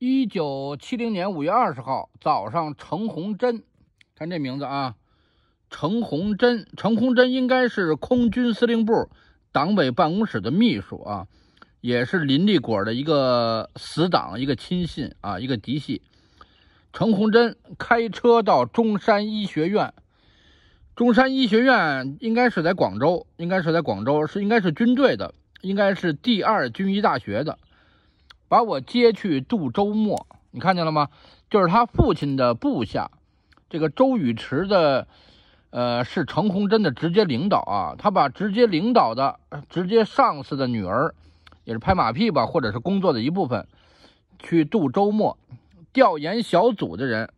一九七零年五月二十号早上，程红珍，看这名字啊，程红珍，程红珍应该是空军司令部党委办公室的秘书啊，也是林立果的一个死党、一个亲信啊，一个嫡系。程红珍开车到中山医学院，中山医学院应该是在广州，应该是在广州，是应该是军队的，应该是第二军医大学的。把我接去度周末，你看见了吗？就是他父亲的部下，这个周宇驰的，呃，是程红珍的直接领导啊。他把直接领导的、直接上司的女儿，也是拍马屁吧，或者是工作的一部分，去度周末。调研小组的人，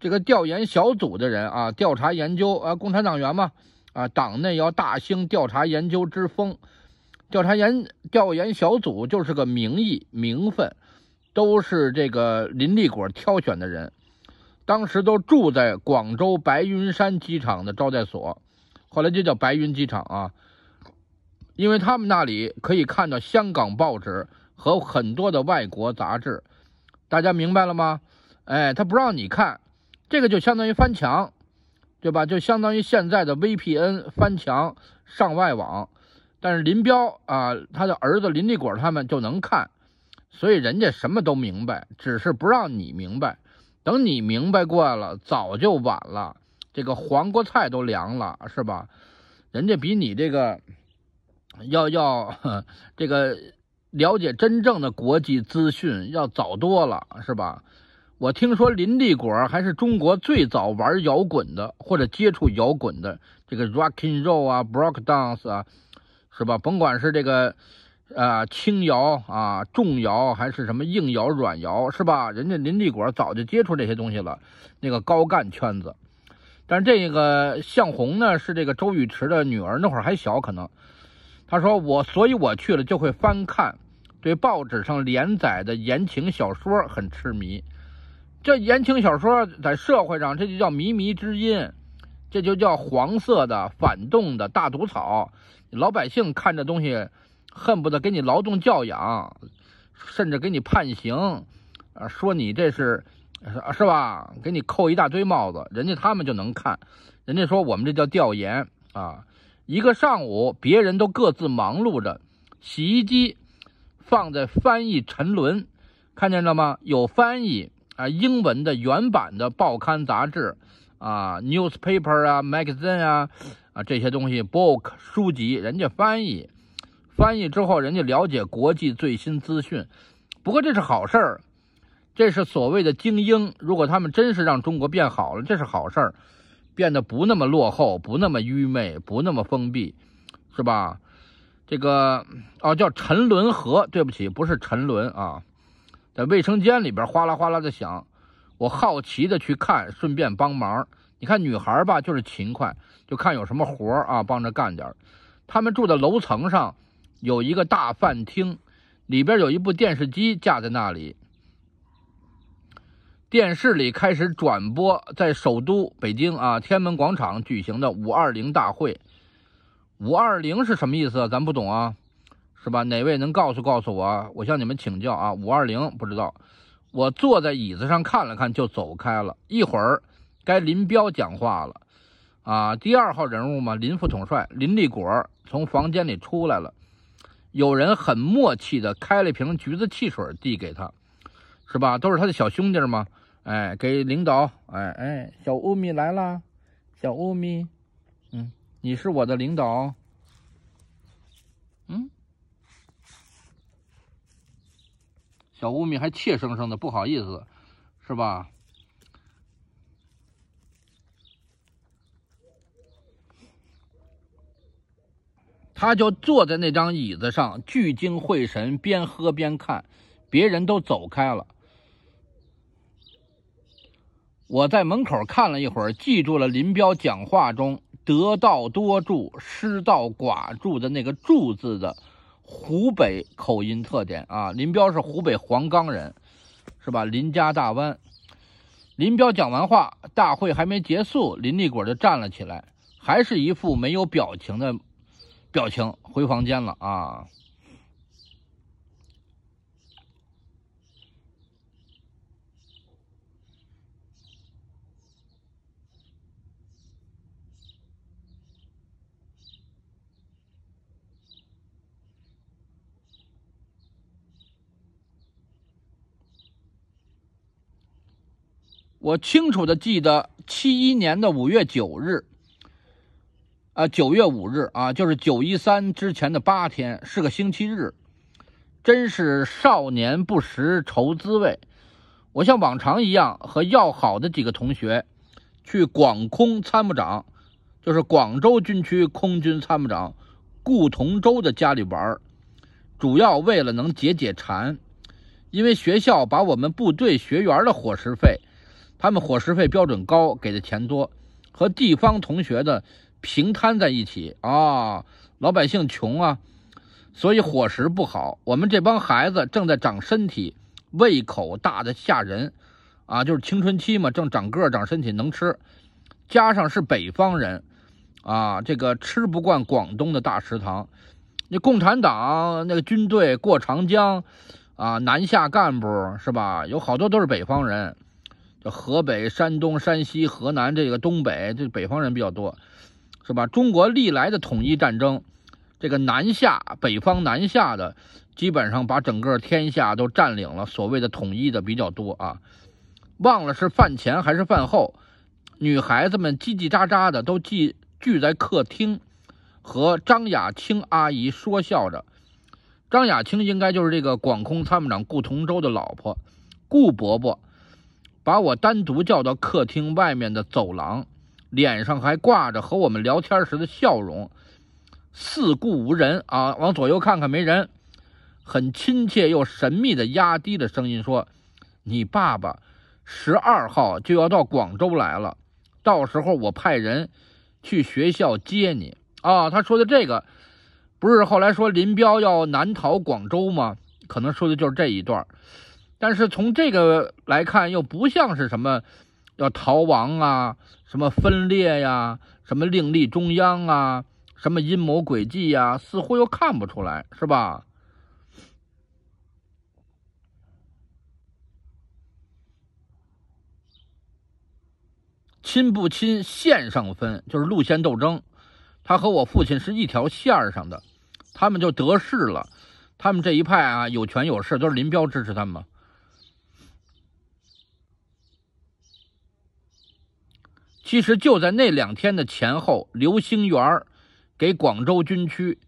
这个调研小组的人啊，调查研究啊，共产党员嘛，啊，党内要大兴调查研究之风。调查研调研小组就是个名义名分，都是这个林立果挑选的人，当时都住在广州白云山机场的招待所，后来就叫白云机场啊，因为他们那里可以看到香港报纸和很多的外国杂志，大家明白了吗？哎，他不让你看，这个就相当于翻墙，对吧？就相当于现在的 VPN 翻墙上外网。但是林彪啊，他的儿子林立果他们就能看，所以人家什么都明白，只是不让你明白。等你明白过了，早就晚了，这个黄瓜菜都凉了，是吧？人家比你这个要要这个了解真正的国际资讯要早多了，是吧？我听说林立果还是中国最早玩摇滚的，或者接触摇滚的，这个 rock and roll 啊，rock b dance 啊。是吧？甭管是这个，呃，轻摇啊，重摇还是什么硬摇、软摇，是吧？人家林立果早就接触这些东西了，那个高干圈子。但这个向红呢，是这个周雨池的女儿，那会儿还小，可能。他说我，所以我去了就会翻看，对报纸上连载的言情小说很痴迷。这言情小说在社会上这就叫靡靡之音。这就叫黄色的反动的大毒草，老百姓看这东西，恨不得给你劳动教养，甚至给你判刑，啊，说你这是，是吧？给你扣一大堆帽子，人家他们就能看，人家说我们这叫调研啊，一个上午，别人都各自忙碌着，洗衣机放在翻译沉沦，看见了吗？有翻译啊，英文的原版的报刊杂志。啊，newspaper 啊，magazine 啊，啊这些东西，book 书籍，人家翻译，翻译之后人家了解国际最新资讯。不过这是好事儿，这是所谓的精英。如果他们真是让中国变好了，这是好事儿，变得不那么落后，不那么愚昧，不那么封闭，是吧？这个哦，叫沉沦河，对不起，不是沉沦啊，在卫生间里边哗啦哗啦的响。我好奇的去看，顺便帮忙。你看女孩吧，就是勤快，就看有什么活啊，帮着干点他们住的楼层上，有一个大饭厅，里边有一部电视机架在那里。电视里开始转播在首都北京啊天安门广场举行的五二零大会。五二零是什么意思？咱不懂啊，是吧？哪位能告诉告诉我？我向你们请教啊。五二零不知道。我坐在椅子上看了看，就走开了。一会儿，该林彪讲话了，啊，第二号人物嘛，林副统帅林立果从房间里出来了。有人很默契的开了一瓶橘子汽水递给他，是吧？都是他的小兄弟嘛。哎，给领导，哎哎，小乌米来了，小乌米，嗯，你是我的领导，嗯。小吴敏还怯生生的，不好意思，是吧？他就坐在那张椅子上，聚精会神，边喝边看。别人都走开了。我在门口看了一会儿，记住了林彪讲话中“得道多助，失道寡助”的那个“助”字的。湖北口音特点啊，林彪是湖北黄冈人，是吧？林家大湾。林彪讲完话，大会还没结束，林立果就站了起来，还是一副没有表情的表情，回房间了啊。我清楚的记得，七一年的五月九日，啊，九月五日啊，就是九一三之前的八天，是个星期日，真是少年不识愁滋味。我像往常一样，和要好的几个同学，去广空参谋长，就是广州军区空军参谋长顾同舟的家里玩，主要为了能解解馋，因为学校把我们部队学员的伙食费。他们伙食费标准高，给的钱多，和地方同学的平摊在一起啊。老百姓穷啊，所以伙食不好。我们这帮孩子正在长身体，胃口大的吓人啊，就是青春期嘛，正长个儿、长身体，能吃。加上是北方人，啊，这个吃不惯广东的大食堂。那共产党那个军队过长江，啊，南下干部是吧？有好多都是北方人。河北、山东、山西、河南，这个东北，这北方人比较多，是吧？中国历来的统一战争，这个南下北方南下的，基本上把整个天下都占领了。所谓的统一的比较多啊，忘了是饭前还是饭后，女孩子们叽叽喳喳的都聚聚在客厅，和张雅青阿姨说笑着。张雅青应该就是这个广空参谋长顾同舟的老婆，顾伯伯。把我单独叫到客厅外面的走廊，脸上还挂着和我们聊天时的笑容，四顾无人啊，往左右看看没人，很亲切又神秘的压低的声音说：“你爸爸十二号就要到广州来了，到时候我派人去学校接你啊。”他说的这个，不是后来说林彪要南逃广州吗？可能说的就是这一段。但是从这个来看，又不像是什么要逃亡啊，什么分裂呀，什么另立中央啊，什么阴谋诡计呀，似乎又看不出来，是吧？亲不亲，线上分，就是路线斗争。他和我父亲是一条线上的，他们就得势了，他们这一派啊，有权有势，都是林彪支持他们嘛。其实就在那两天的前后，刘兴元儿给广州军区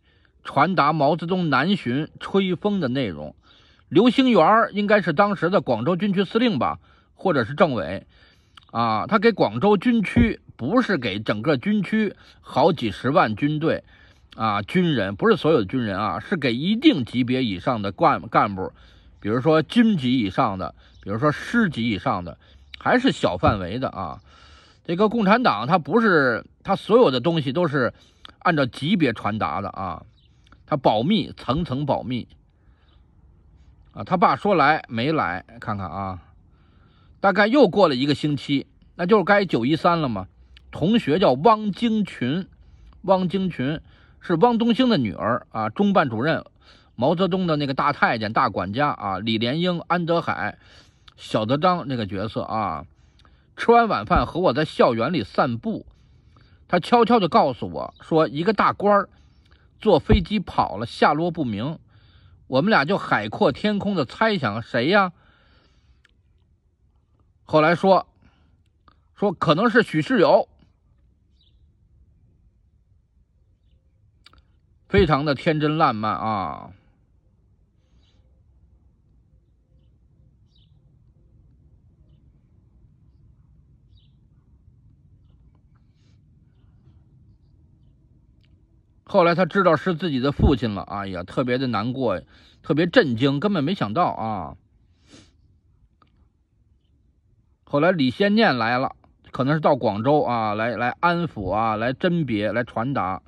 传达毛泽东南巡吹风的内容。刘兴元儿应该是当时的广州军区司令吧，或者是政委啊？他给广州军区，不是给整个军区好几十万军队啊，军人不是所有的军人啊，是给一定级别以上的干干部，比如说军级以上的，比如说师级以上的，还是小范围的啊。这个共产党，他不是他所有的东西都是按照级别传达的啊，他保密，层层保密啊。他爸说来没来，看看啊，大概又过了一个星期，那就是该九一三了嘛。同学叫汪精群，汪精群是汪东兴的女儿啊。中办主任，毛泽东的那个大太监、大管家啊，李莲英、安德海、小德张那个角色啊。吃完晚饭和我在校园里散步，他悄悄的告诉我说：“一个大官儿坐飞机跑了，下落不明。”我们俩就海阔天空的猜想谁呀？后来说，说可能是许世友，非常的天真烂漫啊。后来他知道是自己的父亲了，哎呀，特别的难过，特别震惊，根本没想到啊。后来李先念来了，可能是到广州啊，来来安抚啊，来甄别，来传达。